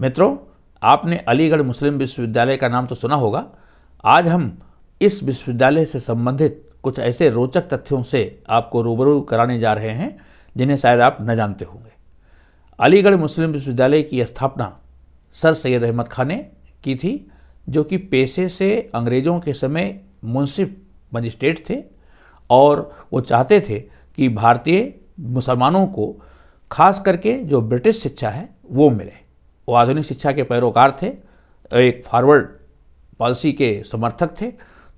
मित्रों आपने अलीगढ़ मुस्लिम विश्वविद्यालय का नाम तो सुना होगा आज हम इस विश्वविद्यालय से संबंधित कुछ ऐसे रोचक तथ्यों से आपको रूबरू कराने जा रहे हैं जिन्हें शायद आप न जानते होंगे अलीगढ़ मुस्लिम विश्वविद्यालय की स्थापना सर सैयद अहमद खान ने की थी जो कि पेशे से अंग्रेज़ों के समय मुंसिफ मजिस्ट्रेट थे और वो चाहते थे कि भारतीय मुसलमानों को खास करके जो ब्रिटिश शिक्षा है वो मिले वो आधुनिक शिक्षा के पैरोकार थे एक फॉरवर्ड पॉलिसी के समर्थक थे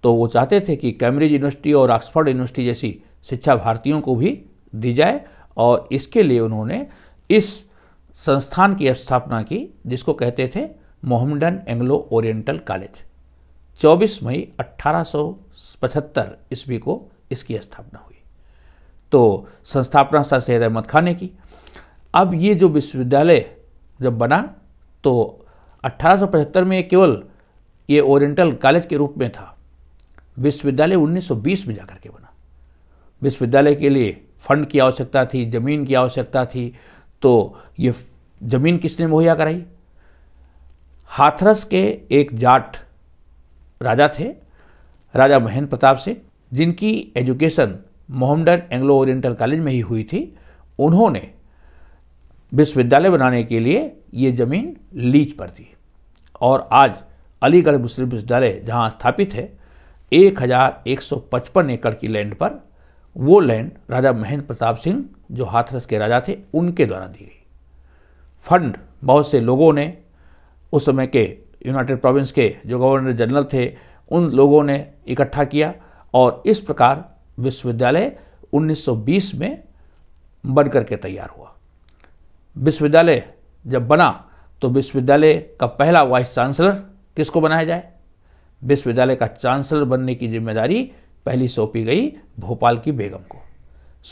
तो वो चाहते थे कि कैम्ब्रिज यूनिवर्सिटी और ऑक्सफोर्ड यूनिवर्सिटी जैसी शिक्षा भारतीयों को भी दी जाए और इसके लिए उन्होंने इस संस्थान की स्थापना की जिसको कहते थे मोहम्मडन एंग्लो ओरिएंटल कॉलेज 24 मई 1875 ईस्वी को इसकी स्थापना हुई तो संस्थापना सर सैद अहमद खान ने की अब ये जो विश्वविद्यालय जब बना तो 1875 में केवल ये ओरिएंटल कॉलेज के रूप में था विश्वविद्यालय 1920 में जाकर के बना विश्वविद्यालय के लिए फंड की आवश्यकता थी ज़मीन की आवश्यकता थी तो ये ज़मीन किसने मुहैया कराई हाथरस के एक जाट राजा थे राजा महेंद्र प्रताप सिंह जिनकी education Mohammedan Anglo Oriental college में ही हुई थी उन्होंने विश्वविद्यालय बनाने के लिए ये ज़मीन लीज पर थी और आज अलीगढ़ मुस्लिम विश्वविद्यालय जहाँ स्थापित है 1155 एकड़ की लैंड पर वो लैंड राजा महेंद्र प्रताप सिंह जो हाथरस के राजा थे उनके द्वारा दी गई फंड बहुत से लोगों ने उस समय के यूनाइटेड प्रोविंस के जो गवर्नर जनरल थे उन लोगों ने इकट्ठा किया और इस प्रकार विश्वविद्यालय 1920 में बनकर के तैयार हुआ विश्वविद्यालय जब बना तो विश्वविद्यालय का पहला वाइस चांसलर किसको बनाया जाए विश्वविद्यालय का चांसलर बनने की जिम्मेदारी पहली सौंपी गई भोपाल की बेगम को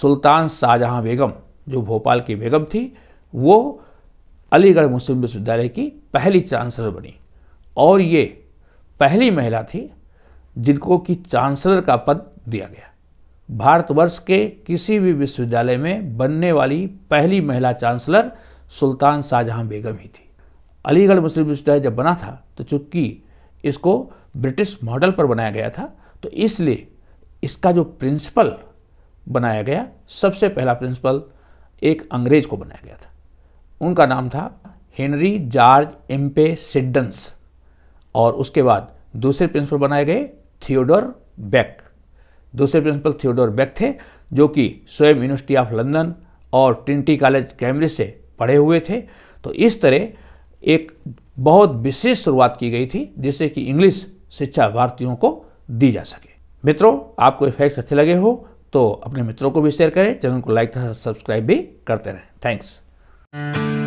सुल्तान शाहजहां बेगम जो भोपाल की बेगम थी वो अलीगढ़ मुस्लिम विश्वविद्यालय की पहली चांसलर बनी और ये पहली महिला थी जिनको कि चांसलर का पद दिया गया भारतवर्ष के किसी भी विश्वविद्यालय में बनने वाली पहली महिला चांसलर सुल्तान शाहजहां बेगम ही थी अलीगढ़ मुस्लिम विश्वविद्यालय जब बना था तो चूंकि इसको ब्रिटिश मॉडल पर बनाया गया था तो इसलिए इसका जो प्रिंसिपल बनाया गया सबसे पहला प्रिंसिपल एक अंग्रेज को बनाया गया था उनका नाम था हेनरी जॉर्ज एम्पे सिडन्स और उसके बाद दूसरे प्रिंसिपल बनाए गए थियोडोर बेक दूसरे प्रिंसिपल थियोडोर बैक थे जो कि स्वयं यूनिवर्सिटी ऑफ लंदन और ट्रिनिटी कॉलेज कैम्ब्रिज से पढ़े हुए थे तो इस तरह एक बहुत विशेष शुरुआत की गई थी जिससे कि इंग्लिश शिक्षा भारतीयों को दी जा सके मित्रों आपको फैक्ट्स अच्छे लगे हो तो अपने मित्रों को भी शेयर करें चैनल को लाइक तथा सब्सक्राइब भी करते रहें थैंक्स